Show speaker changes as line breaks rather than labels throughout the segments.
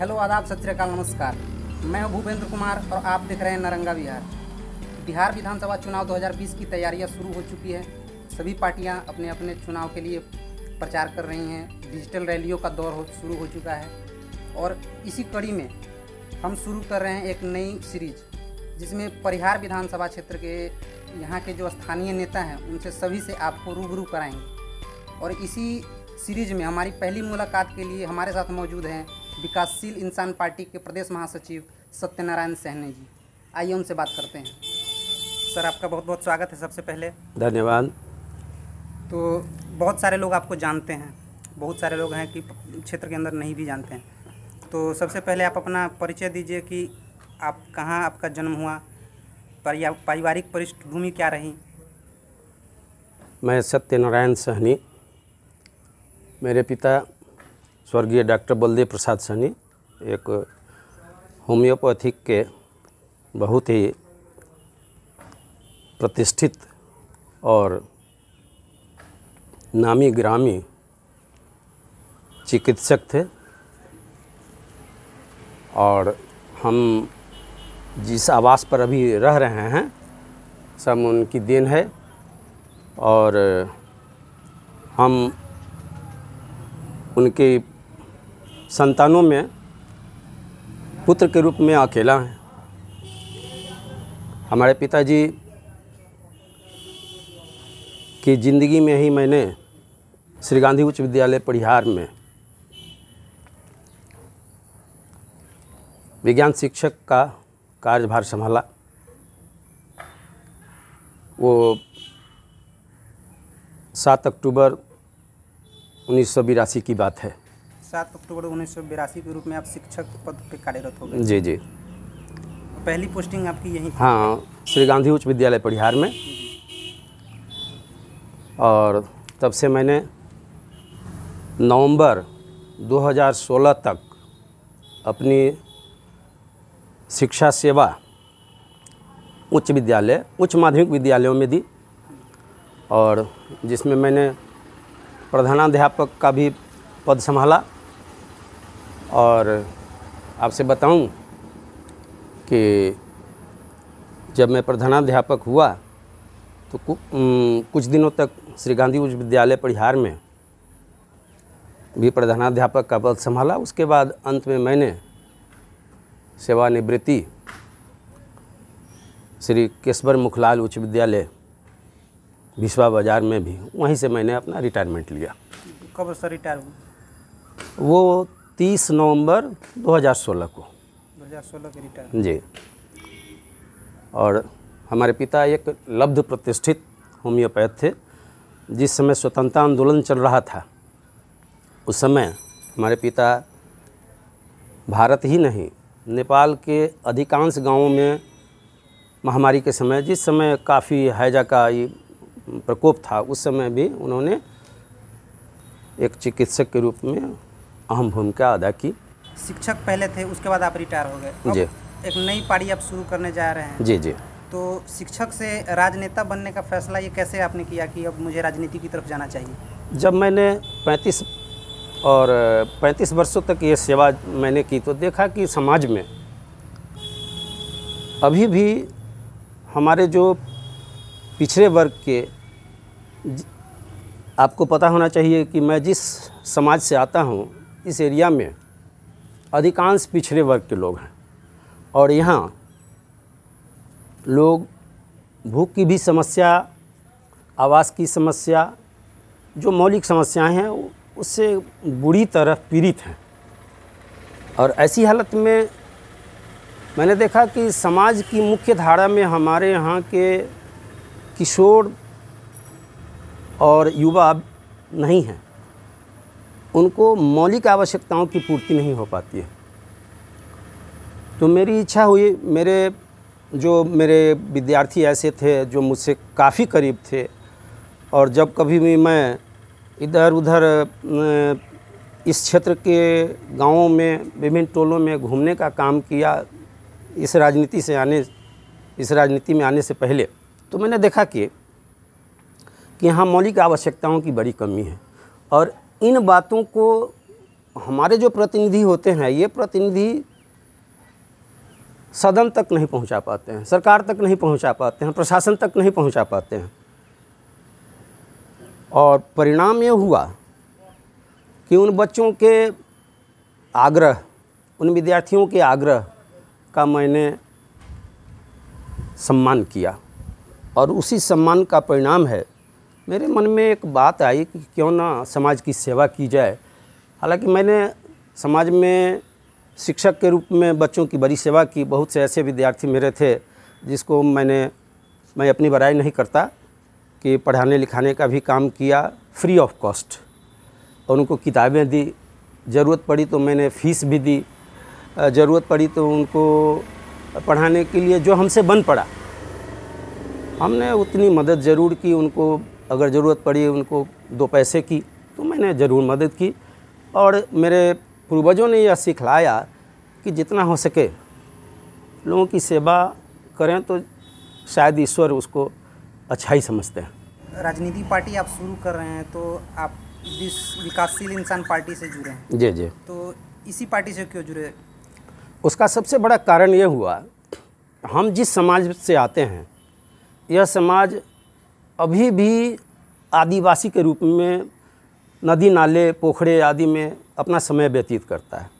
Hello आदाब सत नमस्कार मैं हूं भूपेंद्र कुमार और आप देख रहे हैं नरंगा बिहार बिहार विधानसभा चुनाव 2020 की तैयारियां शुरू हो चुकी है सभी पार्टियां अपने अपने चुनाव के लिए प्रचार कर रही हैं डिजिटल रैलियों का दौर हो शुरू हो चुका है और इसी कड़ी में हम शुरू कर रहे हैं एक नई सीरीज जिसमें परिहार विधानसभा क्षेत्र के यहाँ के जो स्थानीय नेता हैं उनसे सभी से आपको रूबरू कराएंगे और इसी सीरीज में हमारी पहली मुलाकात के लिए हमारे साथ मौजूद हैं विकासशील इंसान पार्टी के प्रदेश महासचिव सत्यनारायण सहने जी आइए उनसे बात करते हैं सर आपका बहुत बहुत स्वागत है सबसे पहले धन्यवाद तो बहुत सारे लोग आपको जानते हैं बहुत सारे लोग हैं कि क्षेत्र के अंदर नहीं भी जानते हैं तो सबसे पहले आप अपना परिचय दीजिए कि आप कहाँ आपका जन्म हुआ पारिवारिक पृष्ठभूमि क्या रही
मैं सत्यनारायण सहनी मेरे पिता स्वर्गीय डॉक्टर बलदेव प्रसाद सनी एक होम्योपैथिक के बहुत ही प्रतिष्ठित और नामी ग्रामी चिकित्सक थे और हम जिस आवास पर अभी रह रहे हैं सब उनकी देन है और हम उनके संतानों में पुत्र के रूप में अकेला हैं हमारे पिताजी की ज़िंदगी में ही मैंने श्री गांधी उच्च विद्यालय परिहार में विज्ञान शिक्षक का कार्यभार संभाला वो सात अक्टूबर उन्नीस की बात है
सात अक्टूबर उन्नीस सौ बिरासी के रूप में आप शिक्षक पद पर कार्यरत हो गए जी जी पहली पोस्टिंग आपकी यही
हाँ श्री गांधी उच्च विद्यालय परिहार में और तब से मैंने नवंबर 2016 तक अपनी शिक्षा सेवा उच्च विद्यालय उच्च माध्यमिक विद्यालयों में दी और जिसमें मैंने प्रधानाध्यापक का भी पद संभाला और आपसे बताऊं कि जब मैं प्रधानाध्यापक हुआ तो कुछ दिनों तक श्री गांधी उच्च विद्यालय परिहार में भी प्रधानाध्यापक का पद संभाला उसके बाद अंत में मैंने सेवानिवृत्ति श्री केशवर मुखलाल उच्च विद्यालय विश्वा बाज़ार में भी वहीं से मैंने अपना रिटायरमेंट लिया
कब सर रिटायर
वो तीस नवंबर 2016 को
2016 के रिटायर
जी और हमारे पिता एक लब्ध प्रतिष्ठित होम्योपैथ थे जिस समय स्वतंत्रता आंदोलन चल रहा था उस समय हमारे पिता भारत ही नहीं नेपाल के अधिकांश गांवों में महामारी के समय जिस समय काफ़ी हैजा का ये प्रकोप था उस समय भी उन्होंने एक चिकित्सक के रूप में अहम भूमिका अदा की
शिक्षक पहले थे उसके बाद आप रिटायर हो गए जी एक नई पारी आप शुरू करने जा रहे हैं जी जी तो शिक्षक से राजनेता बनने का फैसला ये कैसे आपने किया कि अब मुझे राजनीति की तरफ जाना चाहिए
जब मैंने 35 और 35 वर्षों तक ये सेवा मैंने की तो देखा कि समाज में अभी भी हमारे जो पिछड़े वर्ग के आपको पता होना चाहिए कि मैं जिस समाज से आता हूँ इस एरिया में अधिकांश पिछड़े वर्ग के लोग हैं और यहाँ लोग भूख की भी समस्या आवास की समस्या जो मौलिक समस्याएं हैं उससे बुरी तरह पीड़ित हैं और ऐसी हालत में मैंने देखा कि समाज की मुख्य धारा में हमारे यहाँ के किशोर और युवा नहीं हैं उनको मौलिक आवश्यकताओं की पूर्ति नहीं हो पाती है तो मेरी इच्छा हुई मेरे जो मेरे विद्यार्थी ऐसे थे जो मुझसे काफ़ी करीब थे और जब कभी भी मैं इधर उधर इस क्षेत्र के गांवों में विभिन्न टोलों में घूमने का काम किया इस राजनीति से आने इस राजनीति में आने से पहले तो मैंने देखा कि कि यहाँ मौलिक आवश्यकताओं की बड़ी कमी है और इन बातों को हमारे जो प्रतिनिधि होते हैं ये प्रतिनिधि सदन तक नहीं पहुंचा पाते हैं सरकार तक नहीं पहुंचा पाते हैं प्रशासन तक नहीं पहुंचा पाते हैं और परिणाम ये हुआ कि उन बच्चों के आग्रह उन विद्यार्थियों के आग्रह का मैंने सम्मान किया और उसी सम्मान का परिणाम है मेरे मन में एक बात आई कि क्यों ना समाज की सेवा की जाए हालांकि मैंने समाज में शिक्षक के रूप में बच्चों की बड़ी सेवा की बहुत से ऐसे विद्यार्थी मेरे थे जिसको मैंने मैं अपनी बड़ाई नहीं करता कि पढ़ाने लिखाने का भी काम किया फ्री ऑफ कॉस्ट और उनको किताबें दी ज़रूरत पड़ी तो मैंने फ़ीस भी दी ज़रूरत पड़ी तो उनको पढ़ाने के लिए जो हमसे बन पड़ा हमने उतनी मदद ज़रूर की उनको अगर ज़रूरत पड़ी उनको दो पैसे की तो मैंने ज़रूर मदद की और मेरे पूर्वजों ने यह सिखलाया कि जितना हो सके लोगों की सेवा करें तो शायद ईश्वर उसको अच्छा ही समझते
हैं राजनीति पार्टी आप शुरू कर रहे हैं तो आप विकासशील इंसान पार्टी से जुड़े हैं जी जी तो इसी पार्टी से क्यों जुड़े
उसका सबसे बड़ा कारण ये हुआ हम जिस समाज से आते हैं यह समाज अभी भी आदिवासी के रूप में नदी नाले पोखरे आदि में अपना समय व्यतीत करता है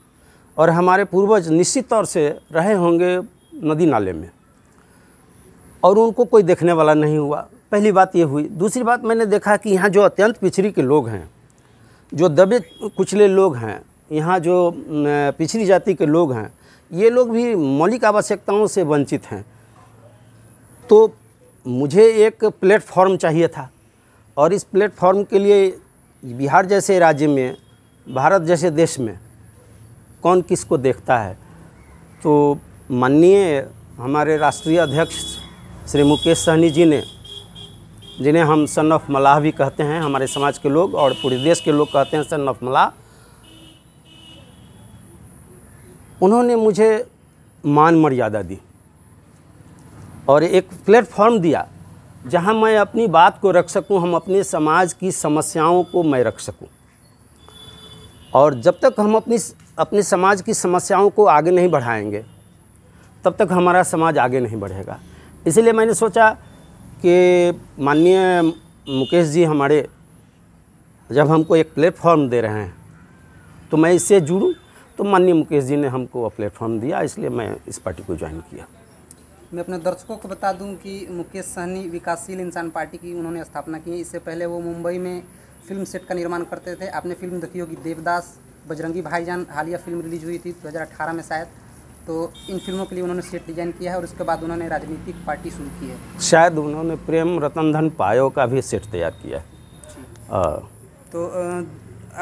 और हमारे पूर्वज निश्चित तौर से रहे होंगे नदी नाले में और उनको कोई देखने वाला नहीं हुआ पहली बात ये हुई दूसरी बात मैंने देखा कि यहाँ जो अत्यंत पिछड़ी के लोग हैं जो दबे कुचले लोग हैं यहाँ जो पिछड़ी जाति के लोग हैं ये लोग भी मौलिक आवश्यकताओं से वंचित हैं तो मुझे एक प्लेटफॉर्म चाहिए था और इस प्लेटफॉर्म के लिए बिहार जैसे राज्य में भारत जैसे देश में कौन किसको देखता है तो माननीय हमारे राष्ट्रीय अध्यक्ष श्री मुकेश सहनी जी ने जिन्हें हम सन ऑफ मलाह भी कहते हैं हमारे समाज के लोग और पूरे देश के लोग कहते हैं सन ऑफ मलाह उन्होंने मुझे मान मर्यादा दी और एक प्लेटफॉर्म दिया जहां मैं अपनी बात को रख सकूं हम अपने समाज की समस्याओं को मैं रख सकूं और जब तक हम अपनी अपने समाज की समस्याओं को आगे नहीं बढ़ाएंगे तब तक हमारा समाज आगे नहीं बढ़ेगा इसलिए मैंने सोचा कि माननीय मुकेश जी हमारे जब हमको एक प्लेटफॉर्म दे रहे हैं तो मैं इससे जुड़ूँ तो माननीय मुकेश जी ने हमको वह प्लेटफॉर्म दिया इसलिए मैं इस पार्टी को ज्वाइन किया
मैं अपने दर्शकों को बता दूं कि मुकेश सहनी विकासशील इंसान पार्टी की उन्होंने स्थापना की इससे पहले वो मुंबई में फिल्म सेट का निर्माण करते थे आपने फिल्म देखी होगी देवदास बजरंगी भाईजान हालिया फिल्म रिलीज हुई थी 2018 में शायद तो इन फिल्मों के लिए उन्होंने सेट डिजाइन किया है और उसके बाद उन्होंने राजनीतिक पार्टी शुरू की है
शायद उन्होंने प्रेम रतन धन पायो का भी सेट तैयार किया है
तो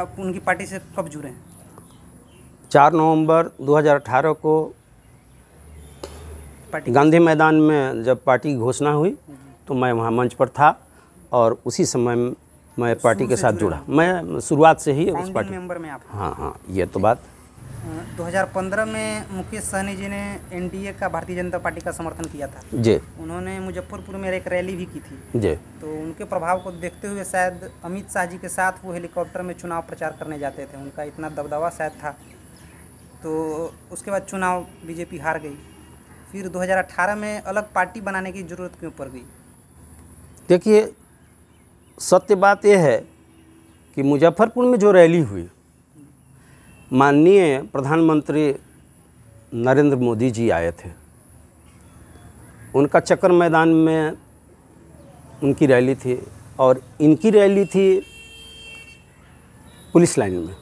आप उनकी पार्टी से कब जुड़े हैं
चार नवंबर 2018 को गांधी मैदान में जब पार्टी की घोषणा हुई तो मैं वहाँ मंच पर था और उसी समय मैं पार्टी के साथ जुड़ा मैं शुरुआत से ही उस पार्टी मेंबर में आप हाँ हाँ ये तो बात
2015 में मुकेश सहनी जी ने एनडीए का भारतीय जनता पार्टी का समर्थन किया था जी उन्होंने मुजफ्फरपुर में एक रैली भी की थी जी तो उनके प्रभाव को देखते हुए शायद अमित शाह जी के साथ वो हेलीकॉप्टर में चुनाव प्रचार करने जाते थे उनका इतना दबदबा शायद था तो उसके बाद चुनाव बीजेपी हार गई फिर 2018 में अलग पार्टी बनाने की ज़रूरत क्यों पड़ गई
देखिए सत्य बात यह है कि मुजफ्फरपुर में जो रैली हुई माननीय प्रधानमंत्री नरेंद्र मोदी जी आए थे उनका चक्कर मैदान में उनकी रैली थी और इनकी रैली थी पुलिस लाइन में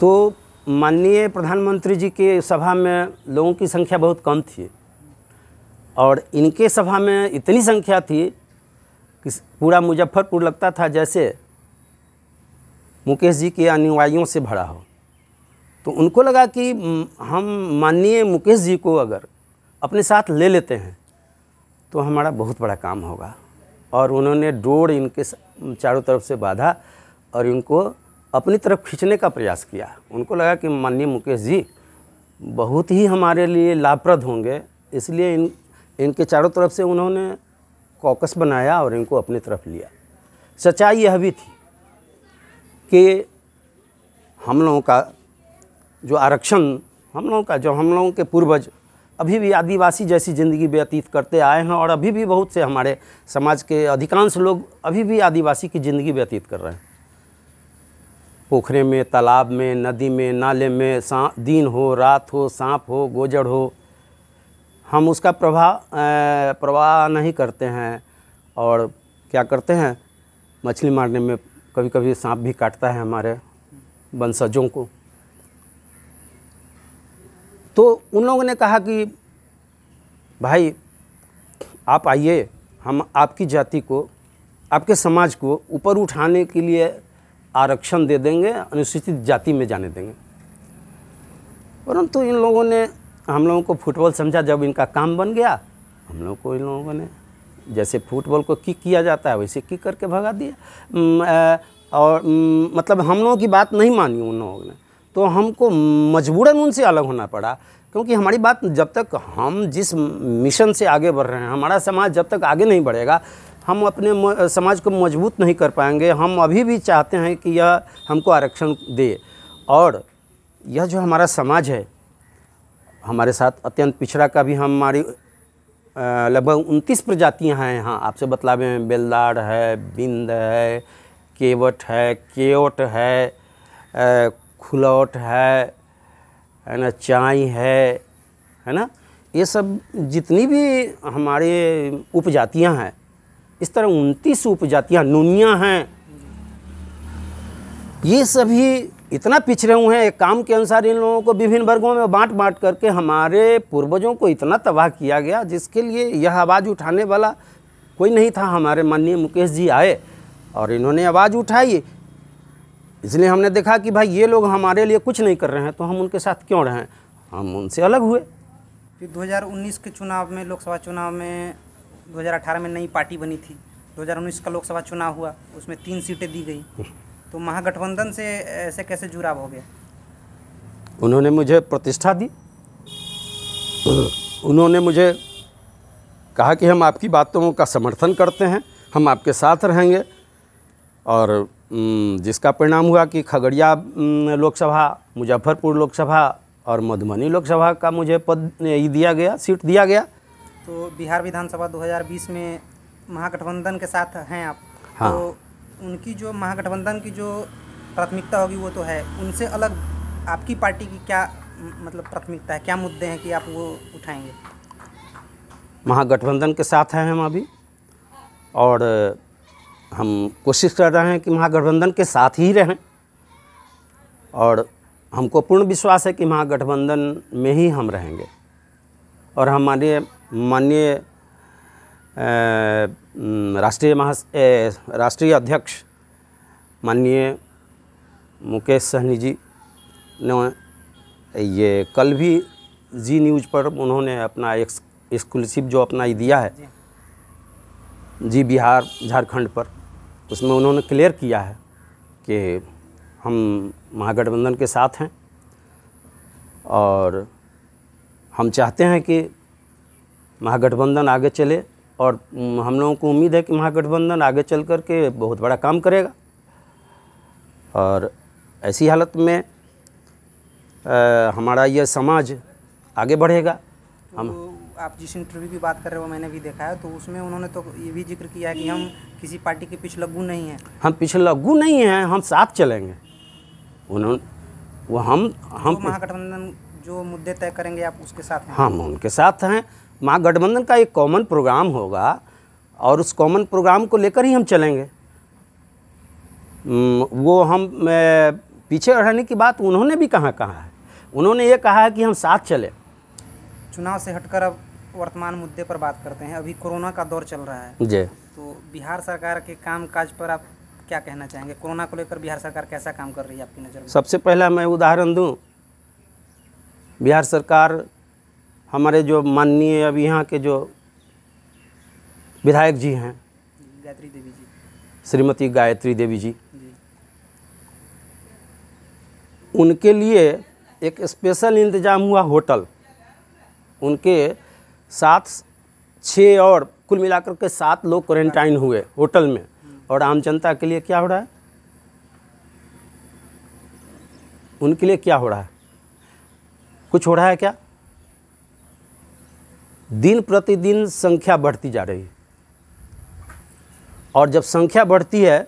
तो माननीय प्रधानमंत्री जी के सभा में लोगों की संख्या बहुत कम थी और इनके सभा में इतनी संख्या थी कि पूरा मुजफ्फरपुर लगता था जैसे मुकेश जी के अनुयायियों से भरा हो तो उनको लगा कि हम माननीय मुकेश जी को अगर अपने साथ ले लेते हैं तो हमारा बहुत बड़ा काम होगा और उन्होंने डोर इनके चारों तरफ से बाधा और इनको अपनी तरफ खींचने का प्रयास किया उनको लगा कि माननीय मुकेश जी बहुत ही हमारे लिए लाभप्रद होंगे इसलिए इन इनके चारों तरफ से उन्होंने कॉकस बनाया और इनको अपनी तरफ लिया सच्चाई यह भी थी कि हम लोगों का जो आरक्षण हम लोगों का जो हम लोगों के पूर्वज अभी भी आदिवासी जैसी ज़िंदगी व्यतीत करते आए हैं और अभी भी बहुत से हमारे समाज के अधिकांश लोग अभी भी आदिवासी की ज़िंदगी व्यतीत कर रहे हैं पोखरे में तालाब में नदी में नाले में सा दिन हो रात हो सांप हो गोजड़ हो हम उसका प्रभाव प्रवाह नहीं करते हैं और क्या करते हैं मछली मारने में कभी कभी सांप भी काटता है हमारे वंशजों को तो उन लोगों ने कहा कि भाई आप आइए हम आपकी जाति को आपके समाज को ऊपर उठाने के लिए आरक्षण दे देंगे अनुसूचित जाति में जाने देंगे परंतु इन लोगों ने हम लोगों को फुटबॉल समझा जब इनका काम बन गया हम लोग को इन लोगों ने जैसे फुटबॉल को किक किया जाता है वैसे किक करके भगा दिया और मतलब हम लोगों की बात नहीं मानी उन लोगों ने तो हमको मजबूरन उनसे अलग होना पड़ा क्योंकि हमारी बात जब तक हम जिस मिशन से आगे बढ़ रहे हैं हमारा समाज जब तक आगे नहीं बढ़ेगा हम अपने समाज को मजबूत नहीं कर पाएंगे हम अभी भी चाहते हैं कि यह हमको आरक्षण दे और यह जो हमारा समाज है हमारे साथ अत्यंत पिछड़ा का भी हमारी लगभग उनतीस प्रजातियां हैं यहाँ आपसे बतलावे हैं बेलदार है बिंद है केवट है केवट है खुलौट है है ना चाय है है ना ये सब जितनी भी हमारे उपजातियां हैं इस तरह उनतीस उपजातियाँ नूनियाँ हैं ये सभी इतना पिछड़े हुए हैं एक काम के अनुसार इन लोगों को विभिन्न वर्गों में बांट बांट करके हमारे पूर्वजों को इतना तबाह किया गया जिसके लिए यह आवाज़ उठाने वाला कोई नहीं था हमारे माननीय मुकेश जी आए और इन्होंने आवाज़ उठाई इसलिए हमने देखा कि भाई ये लोग हमारे लिए कुछ नहीं कर रहे हैं तो हम उनके साथ क्यों रहें हम उनसे अलग हुए
फिर 2019 के चुनाव में लोकसभा चुनाव में 2018 में नई पार्टी बनी थी 2019 का लोकसभा चुनाव हुआ उसमें तीन सीटें दी गई तो महागठबंधन से ऐसे कैसे जुड़ाव हो गया
उन्होंने मुझे प्रतिष्ठा दी उन्होंने मुझे कहा कि हम आपकी बातों का समर्थन करते हैं हम आपके साथ रहेंगे और जिसका परिणाम हुआ कि खगड़िया लोकसभा मुजफ्फरपुर लोकसभा और मधुबनी लोकसभा का मुझे पद दिया गया सीट दिया गया
तो बिहार विधानसभा 2020 में महागठबंधन के साथ हैं आप तो हाँ। तो उनकी जो महागठबंधन की जो प्राथमिकता होगी वो तो है उनसे अलग आपकी पार्टी की क्या मतलब प्राथमिकता है क्या मुद्दे हैं कि आप वो उठाएंगे
महागठबंधन के साथ हैं हम अभी और हम कोशिश कर रहे हैं कि महागठबंधन के साथ ही रहें और हमको पूर्ण विश्वास है कि महागठबंधन में ही हम रहेंगे और हमारे माननीय राष्ट्रीय महा राष्ट्रीय अध्यक्ष माननीय मुकेश सहनी जी ने ये कल भी जी न्यूज़ पर उन्होंने अपना एक एक्सक्लूसिव जो अपना ये दिया है जी बिहार झारखंड पर उसमें उन्होंने क्लियर किया है कि हम महागठबंधन के साथ हैं और हम चाहते हैं कि महागठबंधन आगे चले और हम लोगों को उम्मीद है कि महागठबंधन आगे चल कर के बहुत बड़ा काम करेगा और ऐसी हालत में आ, हमारा यह समाज आगे बढ़ेगा तो हम
आप जिस इंटरव्यू की बात कर रहे हो मैंने भी देखा है तो उसमें उन्होंने तो ये भी जिक्र किया कि हम किसी पार्टी के पीछे लगू नहीं हैं
हम पीछे लगू नहीं हैं हम साथ चलेंगे उन्होंने वो हम हम तो
महागठबंधन जो मुद्दे तय करेंगे आप उसके साथ हैं हम
उनके साथ हैं महागठबंधन का एक कॉमन प्रोग्राम होगा और उस कॉमन प्रोग्राम को लेकर ही हम चलेंगे वो हम पीछे रहने की बात उन्होंने भी कहाँ कहा है उन्होंने ये कहा है कि हम साथ चले
चुनाव से हटकर अब वर्तमान मुद्दे पर बात करते हैं अभी कोरोना का दौर चल रहा है जी तो बिहार सरकार के काम काज पर आप क्या कहना चाहेंगे कोरोना को लेकर बिहार सरकार कैसा काम कर रही है आपकी नज़र
में सबसे पहला मैं उदाहरण दूँ बिहार सरकार हमारे जो माननीय अब यहाँ के जो विधायक जी हैं
गायत्री देवी जी
श्रीमती गायत्री देवी जी, जी। उनके लिए एक स्पेशल इंतज़ाम हुआ होटल उनके सात छः और कुल मिलाकर के सात लोग क्वारंटाइन हुए होटल में और आम जनता के लिए क्या हो रहा है उनके लिए क्या हो रहा है कुछ हो रहा है क्या दिन प्रतिदिन संख्या बढ़ती जा रही है और जब संख्या बढ़ती है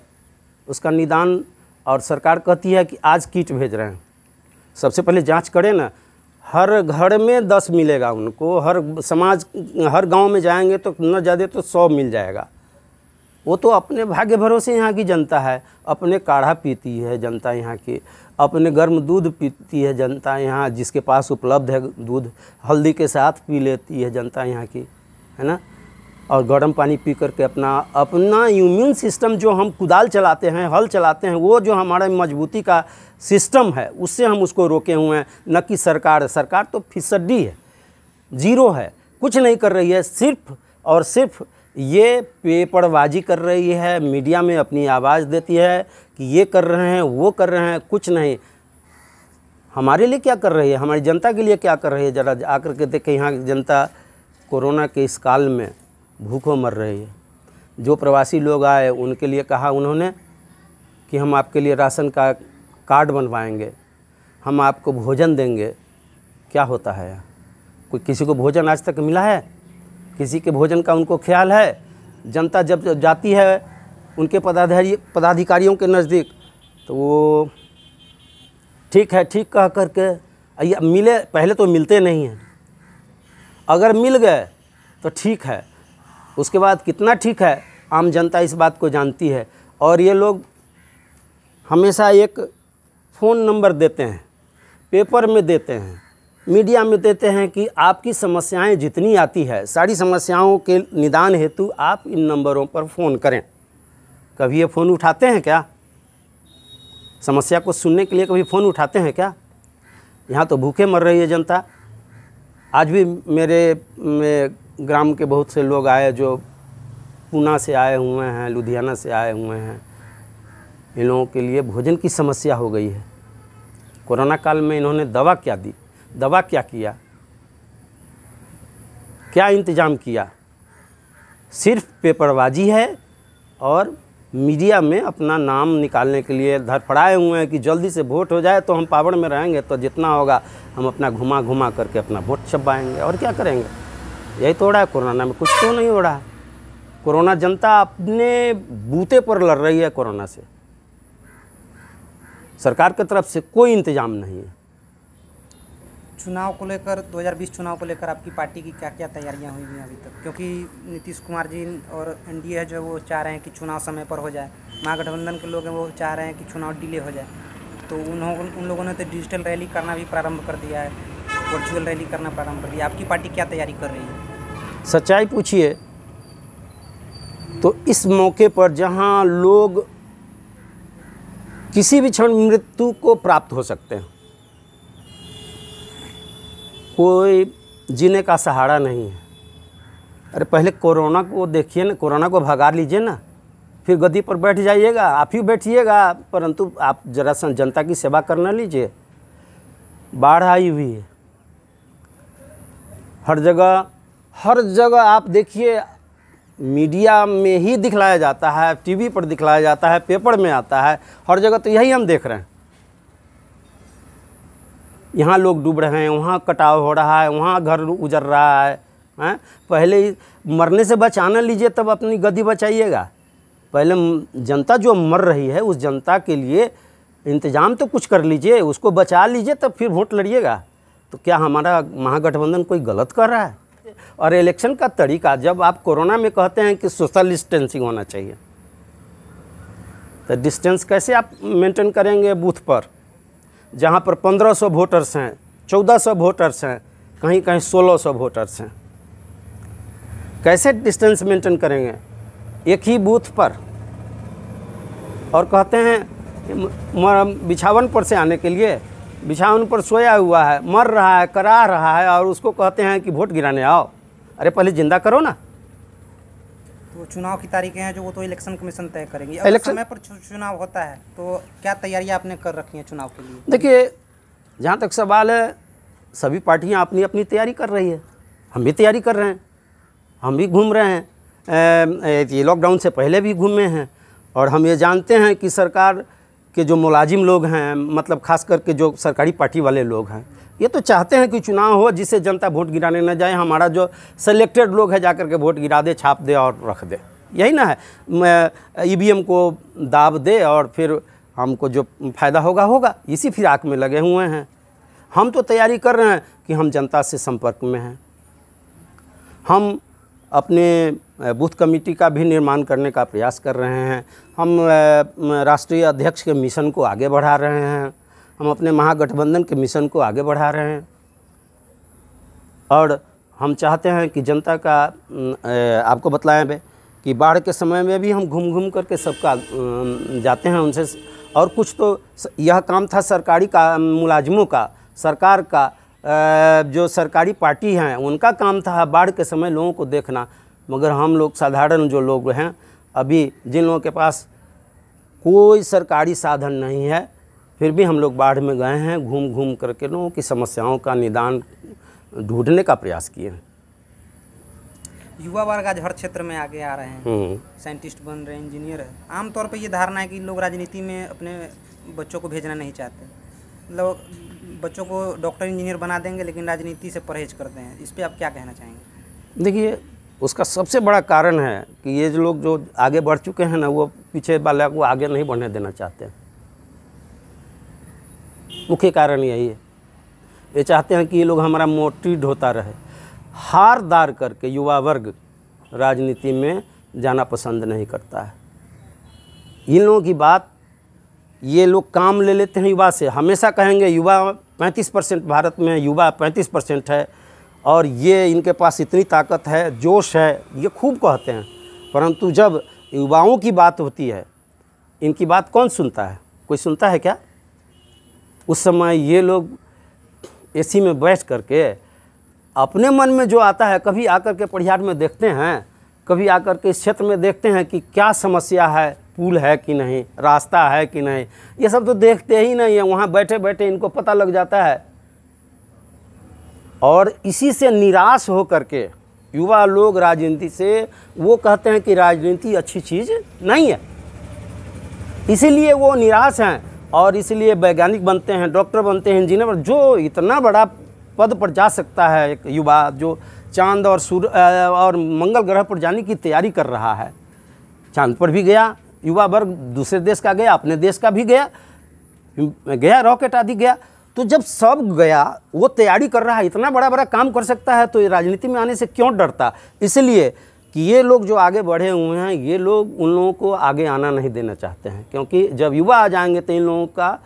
उसका निदान और सरकार कहती है कि आज किट भेज रहे हैं सबसे पहले जांच करें ना हर घर में दस मिलेगा उनको हर समाज हर गांव में जाएंगे तो न ज़्यादा तो सौ मिल जाएगा वो तो अपने भाग्य भरोसे यहाँ की जनता है अपने काढ़ा पीती है जनता यहाँ की अपने गर्म दूध पीती है जनता यहाँ जिसके पास उपलब्ध है दूध हल्दी के साथ पी लेती है जनता यहाँ की है ना और गर्म पानी पी करके अपना अपना इम्यून सिस्टम जो हम कुदाल चलाते हैं हल चलाते हैं वो जो हमारा मजबूती का सिस्टम है उससे हम उसको रोके हुए हैं न कि सरकार सरकार तो फिसड्डी है जीरो है कुछ नहीं कर रही है सिर्फ और सिर्फ ये पेपरबाजी कर रही है मीडिया में अपनी आवाज़ देती है कि ये कर रहे हैं वो कर रहे हैं कुछ नहीं हमारे लिए क्या कर रही है हमारी जनता के लिए क्या कर रही है ज़रा आकर के देखें यहाँ की जनता कोरोना के इस काल में भूखों मर रही है जो प्रवासी लोग आए उनके लिए कहा उन्होंने कि हम आपके लिए राशन का कार्ड बनवाएंगे हम आपको भोजन देंगे क्या होता है कोई किसी को भोजन आज तक मिला है किसी के भोजन का उनको ख्याल है जनता जब जब जाती है उनके पदाधारी पदाधिकारियों के नज़दीक तो वो ठीक है ठीक कह कर के मिले पहले तो मिलते नहीं हैं अगर मिल गए तो ठीक है उसके बाद कितना ठीक है आम जनता इस बात को जानती है और ये लोग हमेशा एक फ़ोन नंबर देते हैं पेपर में देते हैं मीडिया में देते हैं कि आपकी समस्याएं जितनी आती है सारी समस्याओं के निदान हेतु आप इन नंबरों पर फ़ोन करें कभी ये फ़ोन उठाते हैं क्या समस्या को सुनने के लिए कभी फ़ोन उठाते हैं क्या यहाँ तो भूखे मर रही है जनता आज भी मेरे ग्राम के बहुत से लोग आए जो पूना से आए हुए हैं लुधियाना से आए हुए हैं इन लोगों के लिए भोजन की समस्या हो गई है कोरोना काल में इन्होंने दवा क्या दी दवा क्या किया क्या इंतज़ाम किया सिर्फ पेपरबाजी है और मीडिया में अपना नाम निकालने के लिए धड़फड़ाए हुए हैं कि जल्दी से वोट हो जाए तो हम पावर में रहेंगे तो जितना होगा हम अपना घुमा घुमा करके अपना वोट छपाएंगे और क्या करेंगे यही तो हो रहा है कोरोना में कुछ तो नहीं हो रहा है कोरोना जनता अपने बूते पर लड़ रही है कोरोना से सरकार की तरफ से कोई इंतज़ाम नहीं है
चुनाव को लेकर 2020 चुनाव को लेकर आपकी पार्टी की क्या क्या तैयारियां हुई हैं अभी तक क्योंकि नीतीश कुमार जी और एनडीए जो वो चाह रहे हैं कि चुनाव समय पर हो जाए महागठबंधन के लोग हैं वो चाह रहे हैं कि चुनाव डिले हो जाए तो उन्होंने उन लोगों ने तो डिजिटल रैली करना भी प्रारंभ कर दिया है वर्चुअल रैली करना प्रारंभ कर दिया आपकी पार्टी क्या तैयारी कर रही है
सच्चाई पूछिए तो इस मौके पर जहाँ लोग किसी भी क्षण मृत्यु को प्राप्त हो सकते हैं कोई जीने का सहारा नहीं है अरे पहले कोरोना को देखिए ना कोरोना को भगा लीजिए ना फिर गद्दी पर बैठ जाइएगा आप ही बैठिएगा परंतु आप जरा सा जनता की सेवा करना लीजिए बाढ़ आई हुई है हर जगह हर जगह आप देखिए मीडिया में ही दिखलाया जाता है टीवी पर दिखलाया जाता है पेपर में आता है हर जगह तो यही हम देख रहे हैं यहाँ लोग डूब रहे हैं वहाँ कटाव हो रहा है वहाँ घर उजर रहा है हैं पहले मरने से बचाना लीजिए तब अपनी गद्दी बचाइएगा पहले जनता जो मर रही है उस जनता के लिए इंतज़ाम तो कुछ कर लीजिए उसको बचा लीजिए तब फिर वोट लड़िएगा तो क्या हमारा महागठबंधन कोई गलत कर रहा है और इलेक्शन का तरीका जब आप कोरोना में कहते हैं कि सोशल डिस्टेंसिंग होना चाहिए तो डिस्टेंस कैसे आप मेंटेन करेंगे बूथ पर जहाँ पर 1500 वोटर्स हैं 1400 वोटर्स हैं कहीं कहीं 1600 वोटर्स हैं कैसे डिस्टेंस मेंटेन करेंगे एक ही बूथ पर और कहते हैं बिछावन पर से आने के लिए बिछावन पर सोया हुआ है मर रहा है करा रहा है और उसको कहते हैं कि वोट गिराने आओ अरे पहले ज़िंदा करो ना
तो चुनाव की तारीखें हैं जो वो तो इलेक्शन कमीशन तय करेंगे इलेक्शन समय पर चुनाव होता है तो क्या तैयारियां आपने कर रखी हैं चुनाव के लिए
देखिए जहाँ तक सवाल है सभी पार्टियाँ अपनी अपनी तैयारी कर रही है हम भी तैयारी कर रहे हैं हम भी घूम रहे हैं ये लॉकडाउन से पहले भी घूमे हैं और हम ये जानते हैं कि सरकार के जो मुलाजिम लोग हैं मतलब खास करके जो सरकारी पार्टी वाले लोग हैं ये तो चाहते हैं कि चुनाव हो जिससे जनता वोट गिराने न जाए हमारा जो सेलेक्टेड लोग है जाकर के वोट गिरा दे छाप दे और रख दे यही ना है ई e को दाब दे और फिर हमको जो फ़ायदा होगा होगा इसी फिराक में लगे हुए हैं हम तो तैयारी कर रहे हैं कि हम जनता से संपर्क में हैं हम अपने बूथ कमेटी का भी निर्माण करने का प्रयास कर रहे हैं हम राष्ट्रीय अध्यक्ष के मिशन को आगे बढ़ा रहे हैं हम अपने महागठबंधन के मिशन को आगे बढ़ा रहे हैं और हम चाहते हैं कि जनता का आपको बतलाएं भाई कि बाढ़ के समय में भी हम घूम घूम करके सबका जाते हैं उनसे और कुछ तो यह काम था सरकारी का मुलाजिमों का सरकार का जो सरकारी पार्टी हैं उनका काम था बाढ़ के समय लोगों को देखना मगर हम लोग साधारण जो लोग हैं अभी जिन लोगों के पास कोई सरकारी साधन नहीं है फिर भी हम लोग बाढ़ में गए हैं घूम घूम करके लोगों की समस्याओं का निदान ढूंढने का प्रयास किए हैं
युवा वर्ग आज हर क्षेत्र में आगे आ रहे हैं हम्म। साइंटिस्ट बन रहे हैं इंजीनियर है आमतौर पर ये धारणा है कि लोग राजनीति में अपने बच्चों को भेजना नहीं चाहते मतलब बच्चों को डॉक्टर इंजीनियर बना देंगे लेकिन राजनीति से परहेज करते हैं इस पर आप क्या कहना चाहेंगे
देखिए उसका सबसे बड़ा कारण है कि ये जो लोग जो आगे बढ़ चुके हैं ना वो पीछे वाले को आगे नहीं बढ़ने देना चाहते हैं मुख्य कारण यही है ये चाहते हैं कि ये लोग हमारा मोटी होता रहे हार दार करके युवा वर्ग राजनीति में जाना पसंद नहीं करता है इन लोगों की बात ये लोग काम ले लेते हैं युवा से हमेशा कहेंगे युवा 35 परसेंट भारत में युवा 35 परसेंट है और ये इनके पास इतनी ताकत है जोश है ये खूब कहते हैं परंतु जब युवाओं की बात होती है इनकी बात कौन सुनता है कोई सुनता है क्या उस समय ये लोग एसी में बैठ कर के अपने मन में जो आता है कभी आकर के परिहार में देखते हैं कभी आकर के इस क्षेत्र में देखते हैं कि क्या समस्या है पुल है कि नहीं रास्ता है कि नहीं ये सब तो देखते ही नहीं है वहाँ बैठे बैठे इनको पता लग जाता है और इसी से निराश हो कर के युवा लोग राजनीति से वो कहते हैं कि राजनीति अच्छी चीज़ नहीं है इसीलिए वो निराश हैं और इसलिए वैज्ञानिक बनते हैं डॉक्टर बनते हैं इंजीनियर जो इतना बड़ा पद पर जा सकता है एक युवा जो चांद और सूर्य और मंगल ग्रह पर जाने की तैयारी कर रहा है चांद पर भी गया युवा वर्ग दूसरे देश का गया अपने देश का भी गया गया रॉकेट आदि गया तो जब सब गया वो तैयारी कर रहा है इतना बड़ा बड़ा काम कर सकता है तो राजनीति में आने से क्यों डरता इसलिए कि ये लोग जो आगे बढ़े हुए हैं ये लोग उन लोगों को आगे आना नहीं देना चाहते हैं क्योंकि जब युवा आ जाएंगे तो इन लोगों का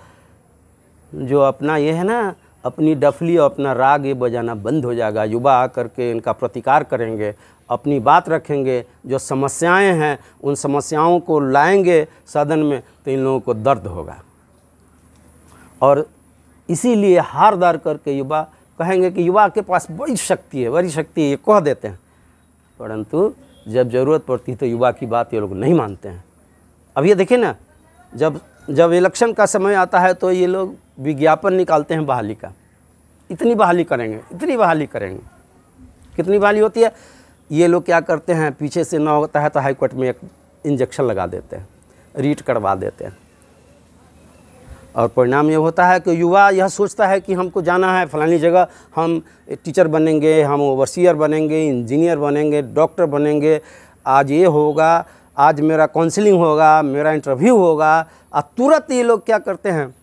जो अपना ये है ना अपनी डफली और अपना राग ये बजाना बंद हो जाएगा युवा कर के इनका प्रतिकार करेंगे अपनी बात रखेंगे जो समस्याएं हैं उन समस्याओं को लाएंगे सदन में तो इन लोगों को दर्द होगा और इसीलिए हार दार करके युवा कहेंगे कि युवा के पास बड़ी शक्ति है बड़ी शक्ति है ये कह देते हैं परंतु जब ज़रूरत पड़ती है तो युवा की बात ये लोग नहीं मानते हैं अब ये देखें ना जब जब इलेक्शन का समय आता है तो ये लोग विज्ञापन निकालते हैं बहाली का इतनी बहाली करेंगे इतनी बहाली करेंगे कितनी बहाली होती है ये लोग क्या करते हैं पीछे से ना होता है तो हाईकोर्ट में एक इंजेक्शन लगा देते हैं रीट करवा देते हैं और परिणाम ये होता है कि युवा यह सोचता है कि हमको जाना है फलानी जगह हम टीचर बनेंगे हम ओवरसियर बनेंगे इंजीनियर बनेंगे डॉक्टर बनेंगे आज ये होगा आज मेरा काउंसलिंग होगा मेरा इंटरव्यू होगा और तुरंत ये लोग क्या करते हैं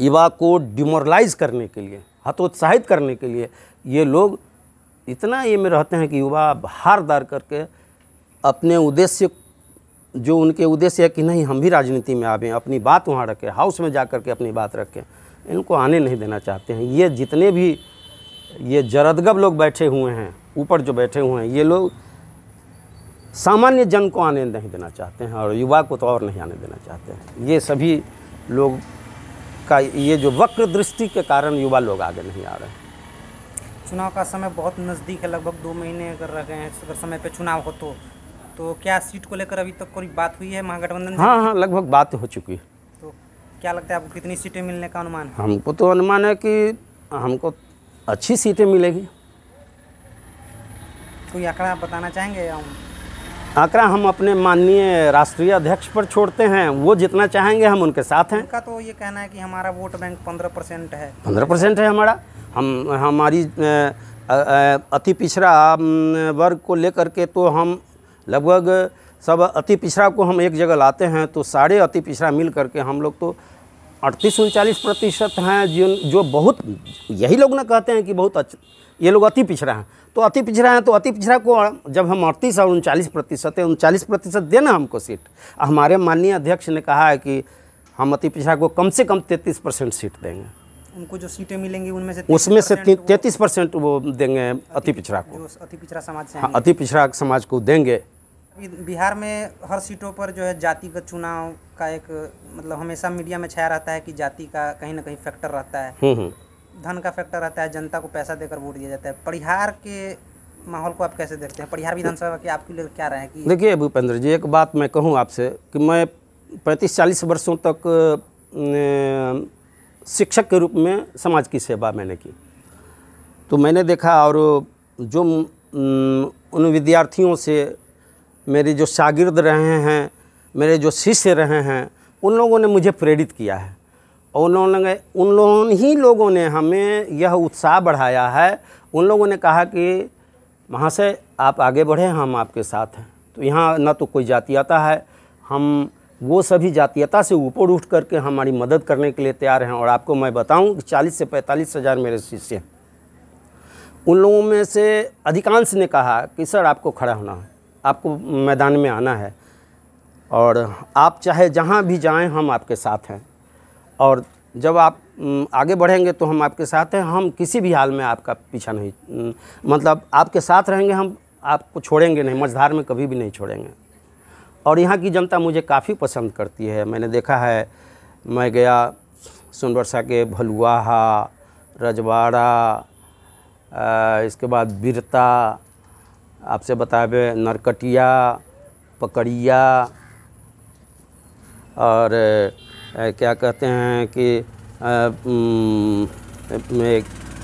युवा को डिमोरलाइज करने के लिए हतोत्साहित करने के लिए ये लोग इतना ये में रहते हैं कि युवा हार दार करके अपने उद्देश्य जो उनके उद्देश्य है कि नहीं हम भी राजनीति में आवें अपनी बात वहाँ रखें हाउस में जा कर के अपनी बात रखें इनको आने नहीं देना चाहते हैं ये जितने भी ये जरदगब लोग बैठे हुए हैं ऊपर जो बैठे हुए हैं ये लोग सामान्य जन को आने नहीं देना चाहते हैं और युवा को तो और नहीं आने देना चाहते हैं ये सभी लोग का ये जो वक्र दृष्टि के कारण युवा लोग आगे नहीं आ रहे हैं
चुनाव का समय बहुत नज़दीक है लगभग दो महीने अगर रह गए हैं अगर समय पे चुनाव हो तो तो क्या सीट को लेकर अभी तक तो कोई बात हुई है महागठबंधन हाँ
हाँ लगभग बात हो चुकी है
तो क्या लगता है आपको कितनी सीटें मिलने का अनुमान है
हमको तो अनुमान है कि हमको अच्छी सीटें मिलेगी
कोई आंकड़ा आप बताना चाहेंगे
आंकड़ा हम अपने माननीय राष्ट्रीय अध्यक्ष पर छोड़ते हैं वो जितना चाहेंगे हम उनके साथ हैं उनका
तो ये कहना है कि हमारा वोट बैंक पंद्रह परसेंट है
पंद्रह परसेंट है हमारा हम हमारी अति पिछड़ा वर्ग को लेकर के तो हम लगभग सब अति पिछड़ा को हम एक जगह लाते हैं तो सारे अति पिछड़ा मिल करके हम लोग तो अड़तीस उनचालीस प्रतिशत हैं जिन जो बहुत यही लोग ना कहते हैं कि बहुत अच्छा ये लोग अति पिछड़ा हैं तो अति पिछड़ा हैं तो अति पिछड़ा को जब हम अड़तीस और उनचालीस प्रतिशत है उनचालीस प्रतिशत देना हमको सीट हमारे माननीय अध्यक्ष ने कहा है कि हम अति पिछड़ा को कम से कम तैंतीस परसेंट सीट देंगे
उनको जो सीटें मिलेंगी उनमें से उसमें से
तैंतीस परसेंट वो देंगे अति पिछड़ा
को अति पिछड़ा समाज से हाँ, अति
पिछड़ा समाज को देंगे
बिहार में हर सीटों पर जो है जाति का चुनाव का एक मतलब हमेशा मीडिया में छाया रहता है कि जाति का कहीं ना कहीं फैक्टर रहता है हम्म,
हम्म।
धन का फैक्टर रहता है जनता को पैसा देकर वोट दिया जाता है परिहार के माहौल को आप कैसे देखते हैं परिहार विधानसभा के आपके लिए क्या रहे कि
देखिए भूपेंद्र जी एक बात मैं कहूँ आपसे कि मैं पैंतीस चालीस वर्षों तक शिक्षक के रूप में समाज की सेवा मैंने की तो मैंने देखा और जो उन विद्यार्थियों से मेरे जो शागिर्द रहे हैं मेरे जो शिष्य रहे हैं उन लोगों ने मुझे प्रेरित किया है उन्होंने उन लोगों ही लोगों ने हमें यह उत्साह बढ़ाया है उन लोगों ने कहा कि वहाँ से आप आगे बढ़े हम आपके साथ हैं तो यहाँ ना तो कोई जातीयता है हम वो सभी जातीयता से ऊपर उठ करके हमारी मदद करने के लिए तैयार हैं और आपको मैं बताऊं कि चालीस से पैंतालीस हज़ार मेरे शिष्य हैं उन लोगों में से अधिकांश ने कहा कि सर आपको खड़ा होना है आपको मैदान में आना है और आप चाहे जहाँ भी जाएं हम आपके साथ हैं और जब आप आगे बढ़ेंगे तो हम आपके साथ हैं हम किसी भी हाल में आपका पीछा नहीं मतलब आपके साथ रहेंगे हम आपको छोड़ेंगे नहीं मझधार में कभी भी नहीं छोड़ेंगे और यहाँ की जनता मुझे काफ़ी पसंद करती है मैंने देखा है मैं गया सोनवर्षा के भलुआहा रजवाड़ा इसके बाद बिरता आपसे बताए नरकटिया पकड़िया और क्या कहते हैं कि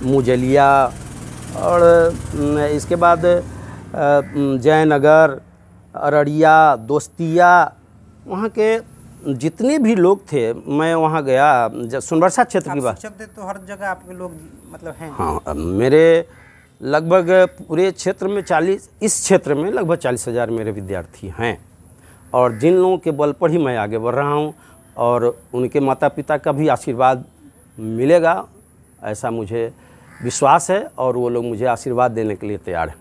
मुजलिया और इसके बाद जयनगर अररिया दोस्तिया वहाँ के जितने भी लोग थे मैं वहाँ गया सुनवरसा क्षेत्र की बात
तो हर जगह आपके लोग मतलब हैं हाँ
मेरे लगभग पूरे क्षेत्र में चालीस इस क्षेत्र में लगभग चालीस हज़ार मेरे विद्यार्थी हैं और जिन लोगों के बल पर ही मैं आगे बढ़ रहा हूँ और उनके माता पिता का भी आशीर्वाद मिलेगा ऐसा मुझे विश्वास है और वो लोग मुझे आशीर्वाद देने के लिए तैयार हैं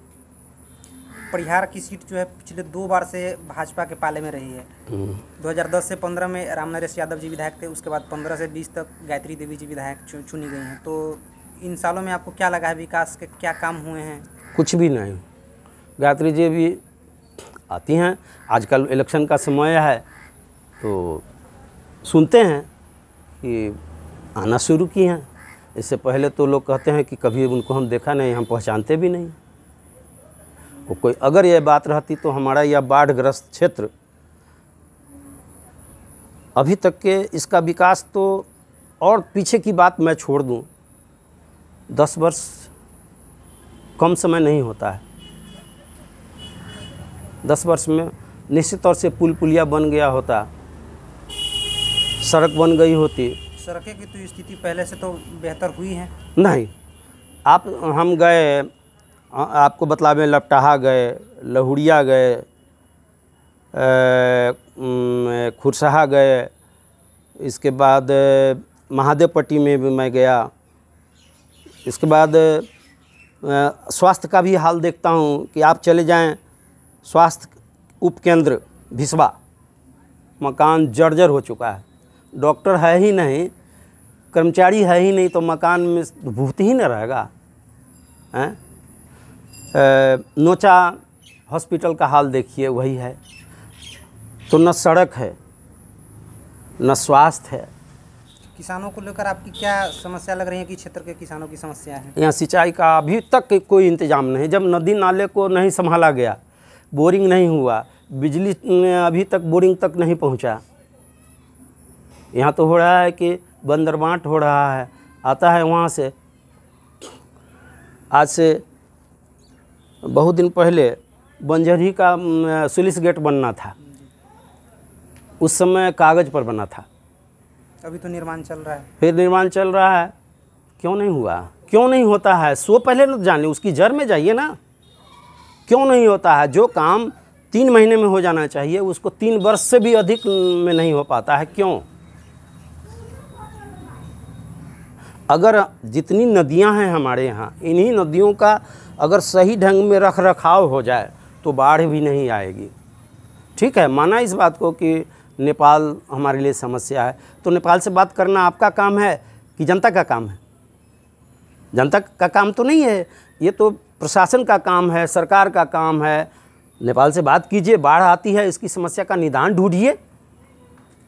परिहार की सीट जो है पिछले दो बार से भाजपा के पाले में रही है 2010 हम्म। से 15 में राम नरेश यादव जी विधायक थे उसके बाद 15 से 20 तक गायत्री देवी जी विधायक चुनी गई हैं तो इन सालों में आपको क्या लगा है विकास के क्या काम हुए हैं
कुछ भी नहीं गायत्री जी भी आती हैं आजकल इलेक्शन का समय है तो सुनते हैं कि आना शुरू की हैं इससे पहले तो लोग कहते हैं कि कभी उनको हम देखा नहीं हम पहचानते भी नहीं वो कोई अगर यह बात रहती तो हमारा यह बाढ़ग्रस्त क्षेत्र अभी तक के इसका विकास तो और पीछे की बात मैं छोड़ दूं दस वर्ष कम समय नहीं होता है दस वर्ष में निश्चित तौर से पुल पुलिया बन गया होता सड़क बन गई होती
सड़कें की तो स्थिति पहले से तो बेहतर हुई है
नहीं आप हम गए आपको बतलावे लपटाहा गए लहुड़िया गए खुरसहा गए इसके बाद महादेव पट्टी में भी मैं गया इसके बाद स्वास्थ्य का भी हाल देखता हूँ कि आप चले जाएं स्वास्थ्य उपकेंद्र भिसवा मकान जर्जर हो चुका है डॉक्टर है ही नहीं कर्मचारी है ही नहीं तो मकान में तो भूत ही न रहेगा हैं नोचा हॉस्पिटल का हाल देखिए वही है तो न सड़क है न स्वास्थ्य है
किसानों को लेकर आपकी क्या समस्या लग रही है कि क्षेत्र के किसानों की समस्या है
यहाँ सिंचाई का अभी तक कोई इंतजाम नहीं जब नदी नाले को नहीं संभाला गया बोरिंग नहीं हुआ बिजली अभी तक बोरिंग तक नहीं पहुँचा यहाँ तो हो रहा है कि बंदरबाट हो रहा है आता है वहाँ से आज से बहुत दिन पहले बंजरी का सुलिस गेट बनना था उस समय कागज़ पर बना था
अभी तो निर्माण चल रहा है
फिर निर्माण चल रहा है क्यों नहीं हुआ क्यों नहीं होता है सो पहले न जाने उसकी जड़ में जाइए ना क्यों नहीं होता है जो काम तीन महीने में हो जाना चाहिए उसको तीन वर्ष से भी अधिक में नहीं हो पाता है क्यों अगर जितनी नदियां हैं हमारे यहाँ इन्हीं नदियों का अगर सही ढंग में रख रखाव हो जाए तो बाढ़ भी नहीं आएगी ठीक है माना इस बात को कि नेपाल हमारे लिए समस्या है तो नेपाल से बात करना आपका काम है कि जनता का काम है जनता का काम तो नहीं है ये तो प्रशासन का काम है सरकार का काम है नेपाल से बात कीजिए बाढ़ आती है इसकी समस्या का निदान ढूंढिए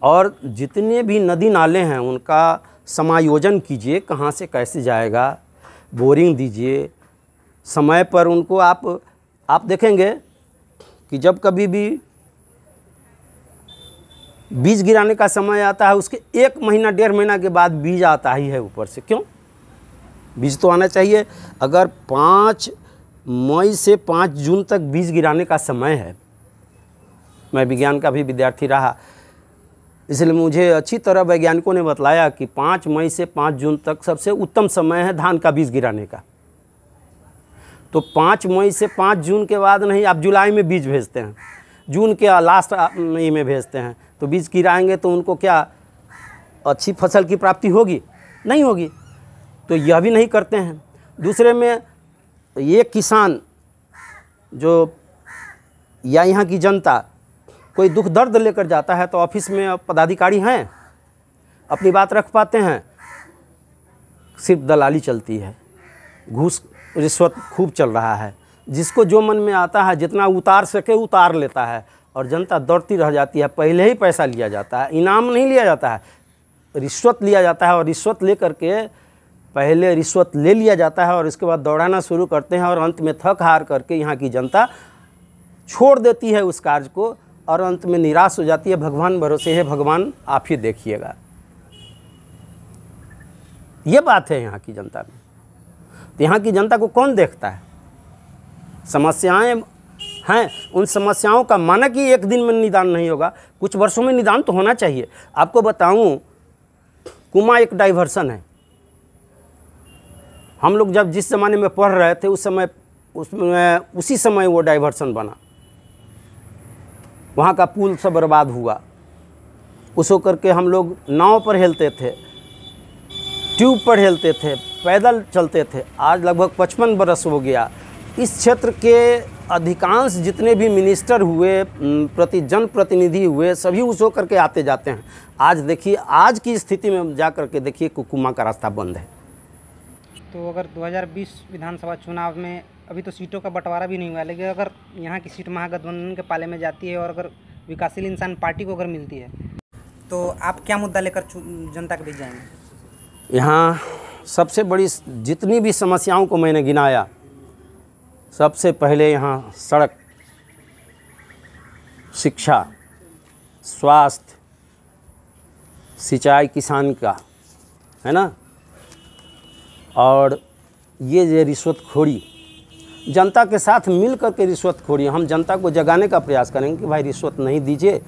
और जितने भी नदी नाले हैं उनका समायोजन कीजिए कहाँ से कैसे जाएगा बोरिंग दीजिए समय पर उनको आप आप देखेंगे कि जब कभी भी बीज गिराने का समय आता है उसके एक महीना डेढ़ महीना के बाद बीज आता ही है ऊपर से क्यों बीज तो आना चाहिए अगर पाँच मई से पाँच जून तक बीज गिराने का समय है मैं विज्ञान का भी विद्यार्थी रहा इसलिए मुझे अच्छी तरह वैज्ञानिकों ने बताया कि पाँच मई से पाँच जून तक सबसे उत्तम समय है धान का बीज गिराने का तो पाँच मई से पाँच जून के बाद नहीं आप जुलाई में बीज भेजते हैं जून के लास्ट मई में भेजते हैं तो बीज गिराएंगे तो उनको क्या अच्छी फसल की प्राप्ति होगी नहीं होगी तो यह भी नहीं करते हैं दूसरे में ये किसान जो या यहाँ की जनता कोई दुख दर्द लेकर जाता है तो ऑफिस में पदाधिकारी हैं अपनी बात रख पाते हैं सिर्फ दलाली चलती है घूस रिश्वत खूब चल रहा है जिसको जो मन में आता है जितना उतार सके उतार लेता है और जनता दौड़ती रह जाती है पहले ही पैसा लिया जाता है इनाम नहीं लिया जाता है रिश्वत लिया जाता है और रिश्वत ले करके पहले रिश्वत ले लिया जाता है और इसके बाद दौड़ाना शुरू करते हैं और अंत में थक हार करके यहाँ की जनता छोड़ देती है उस कार्य को और अंत में निराश हो जाती है भगवान भरोसे है भगवान आप ही देखिएगा ये बात है यहाँ की जनता में तो यहाँ की जनता को कौन देखता है समस्याएं हैं उन समस्याओं का माना कि एक दिन में निदान नहीं होगा कुछ वर्षों में निदान तो होना चाहिए आपको बताऊं कुमा एक डाइवर्सन है हम लोग जब जिस ज़माने में पढ़ रहे थे उस समय उसमें उसी समय वो डाइवर्सन बना वहाँ का पुल सब बर्बाद हुआ उस होकर के हम लोग नाव पर हेलते थे ट्यूब पर हेलते थे पैदल चलते थे आज लगभग पचपन बरस हो गया इस क्षेत्र के अधिकांश जितने भी मिनिस्टर हुए प्रति जनप्रतिनिधि हुए सभी उस होकर के आते जाते हैं आज देखिए आज की स्थिति में जा कर के देखिए कुकुमा का रास्ता बंद है
तो अगर 2020 विधानसभा चुनाव में अभी तो सीटों का बंटवारा भी नहीं हुआ लेकिन अगर यहाँ की सीट महागठबंधन के पाले में जाती है और अगर विकासशील इंसान पार्टी को अगर मिलती है तो आप क्या मुद्दा लेकर जनता के बीच जाएंगे
यहाँ सबसे बड़ी जितनी भी समस्याओं को मैंने गिनाया सबसे पहले यहाँ सड़क शिक्षा स्वास्थ्य सिंचाई किसान का है ना और ये जो रिश्वतखोरी जनता के साथ मिलकर के रिश्वतखोरी हम जनता को जगाने का प्रयास करेंगे कि भाई रिश्वत नहीं दीजिए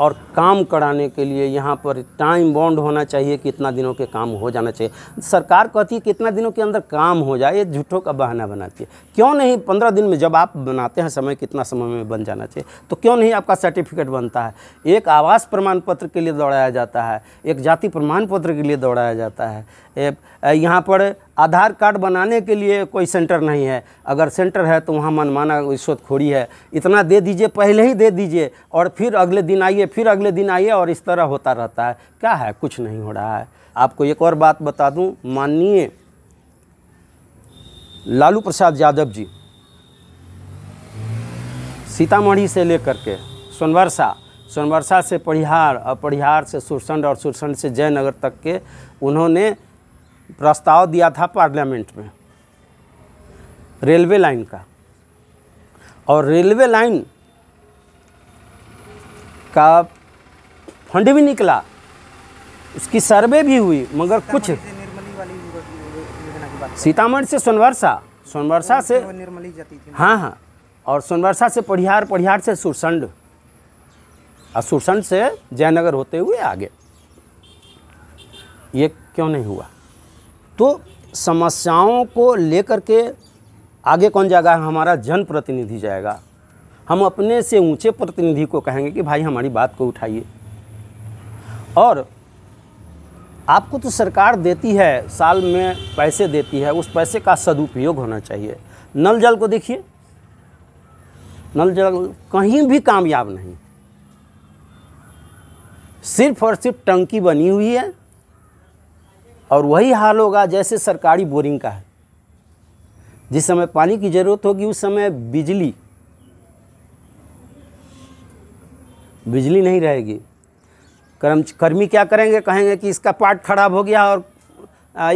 और काम कराने के लिए यहाँ पर टाइम बॉन्ड होना चाहिए कि इतना दिनों के काम हो जाना चाहिए सरकार कहती है कि इतना दिनों के अंदर काम हो जाए ये झूठों का बहाना बनाती है क्यों नहीं पंद्रह दिन में जब आप बनाते हैं समय कितना समय में बन जाना चाहिए तो क्यों नहीं आपका सर्टिफिकेट बनता है एक आवास प्रमाण पत्र के लिए दौड़ाया जाता है एक जाति प्रमाण पत्र के लिए दौड़ाया जाता है यहाँ पर आधार कार्ड बनाने के लिए कोई सेंटर नहीं है अगर सेंटर है तो वहाँ मनमाना रिश्वतखोरी है इतना दे दीजिए पहले ही दे दीजिए और फिर अगले दिन आइए फिर अगले दिन आइए और इस तरह होता रहता है क्या है कुछ नहीं हो रहा है आपको एक और बात बता दूँ माननीय लालू प्रसाद यादव जी सीतामढ़ी से लेकर के सोनवर्षा सोनवर्षा से परिहार और परिहार से सुरसंड और सुरसंड से जयनगर तक के उन्होंने प्रस्ताव दिया था पार्लियामेंट में रेलवे लाइन का और रेलवे लाइन का फंड भी निकला उसकी सर्वे भी हुई मगर कुछ सीतामढ़ से सोनवर्षा सोनवर्षा से
निर्मली जाती थी
हाँ हाँ और सोनवर्षा से पढ़ियार पढ़ियार से सुरसंड और सुरसंड से जयनगर होते हुए आगे ये क्यों नहीं हुआ तो समस्याओं को लेकर के आगे कौन जाएगा हमारा जनप्रतिनिधि जाएगा हम अपने से ऊंचे प्रतिनिधि को कहेंगे कि भाई हमारी बात को उठाइए और आपको तो सरकार देती है साल में पैसे देती है उस पैसे का सदुपयोग होना चाहिए नल जल को देखिए नल जल कहीं भी कामयाब नहीं सिर्फ और सिर्फ टंकी बनी हुई है और वही हाल होगा जैसे सरकारी बोरिंग का है जिस समय पानी की ज़रूरत होगी उस समय बिजली बिजली नहीं रहेगी कर्म कर्मी क्या करेंगे कहेंगे कि इसका पार्ट खराब हो गया और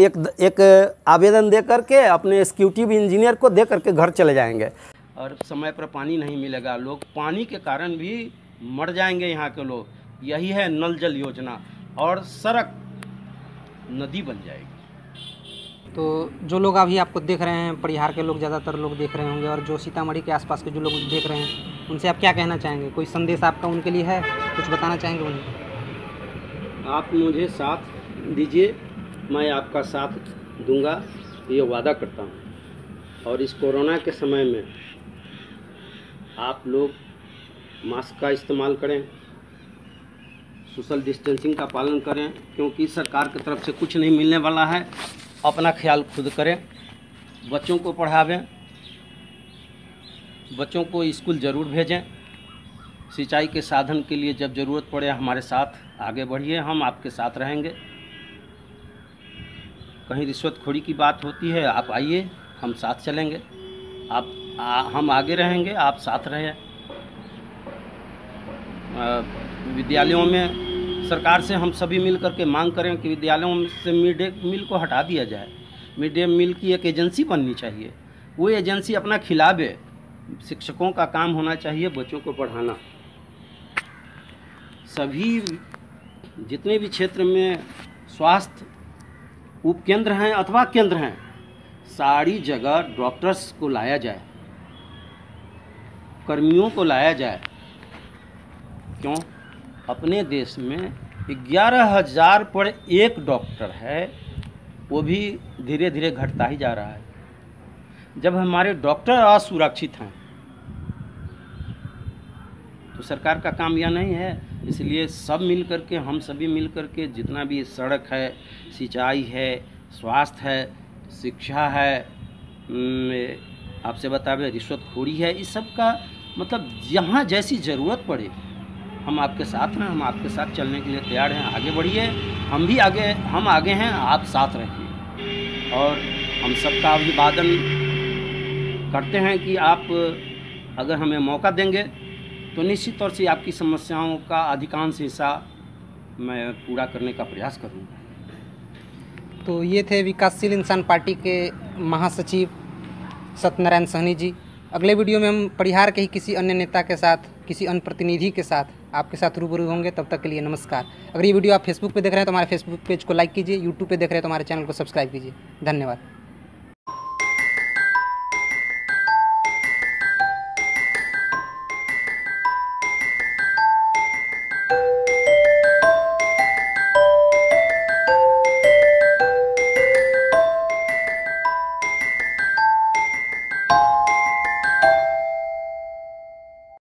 एक एक आवेदन दे करके अपने एक्सिक्यूटिव इंजीनियर को दे करके घर चले जाएंगे और समय पर पानी नहीं मिलेगा लोग पानी के कारण भी मर जाएंगे यहाँ के लोग यही है नल जल योजना और सड़क नदी बन जाएगी तो जो
लोग अभी आपको देख रहे हैं परिहार के लोग ज़्यादातर लोग देख रहे होंगे और जो सीतामढ़ी के आसपास के जो लोग देख रहे हैं उनसे आप क्या कहना चाहेंगे कोई संदेश आपका उनके लिए है कुछ बताना चाहेंगे उन्हें
आप मुझे साथ दीजिए मैं आपका साथ दूंगा ये वादा करता हूँ और इस कोरोना के समय में आप लोग मास्क का इस्तेमाल करें सोशल डिस्टेंसिंग का पालन करें क्योंकि सरकार की तरफ से कुछ नहीं मिलने वाला है अपना ख्याल खुद करें बच्चों को पढ़ावें बच्चों को स्कूल ज़रूर भेजें सिंचाई के साधन के लिए जब ज़रूरत पड़े हमारे साथ आगे बढ़िए हम आपके साथ रहेंगे कहीं रिश्वतखोरी की बात होती है आप आइए हम साथ चलेंगे आप आ, हम आगे रहेंगे आप साथ रहें विद्यालयों में सरकार से हम सभी मिल करके मांग करें कि विद्यालयों से मिड डे मील को हटा दिया जाए मिड डे मील की एक एजेंसी बननी चाहिए वो एजेंसी अपना खिलावे शिक्षकों का काम होना चाहिए बच्चों को पढ़ाना सभी जितने भी क्षेत्र में स्वास्थ्य उपकेंद्र हैं अथवा केंद्र हैं सारी जगह डॉक्टर्स को लाया जाए कर्मियों को लाया जाए क्यों अपने देश में ग्यारह हज़ार पर एक डॉक्टर है वो भी धीरे धीरे घटता ही जा रहा है जब हमारे डॉक्टर असुरक्षित हैं तो सरकार का काम यह नहीं है इसलिए सब मिल कर के हम सभी मिल कर के जितना भी सड़क है सिंचाई है स्वास्थ्य है शिक्षा है आपसे बतावे रिश्वतखोरी है इस सब का मतलब यहाँ जैसी ज़रूरत पड़े हम आपके साथ हैं हम आपके साथ चलने के लिए तैयार हैं आगे बढ़िए हम भी आगे हम आगे हैं आप साथ रहिए और हम सबका अभिवादन करते हैं कि आप अगर हमें मौका देंगे तो निश्चित तौर से आपकी समस्याओं का अधिकांश हिस्सा मैं पूरा करने का प्रयास करूँगा
तो ये थे विकासशील इंसान पार्टी के महासचिव सत्यनारायण सहनी जी अगले वीडियो में हम परिहार के ही किसी अन्य नेता के साथ किसी अन्य प्रतिनिधि के साथ आपके साथ रूबरू होंगे तब तक के लिए नमस्कार अगर ये वीडियो आप फेसबुक पे देख रहे हैं तो हमारे फेसबुक पेज को लाइक कीजिए यूट्यूब पे देख रहे हैं तो हमारे चैनल को सब्सक्राइब कीजिए धन्यवाद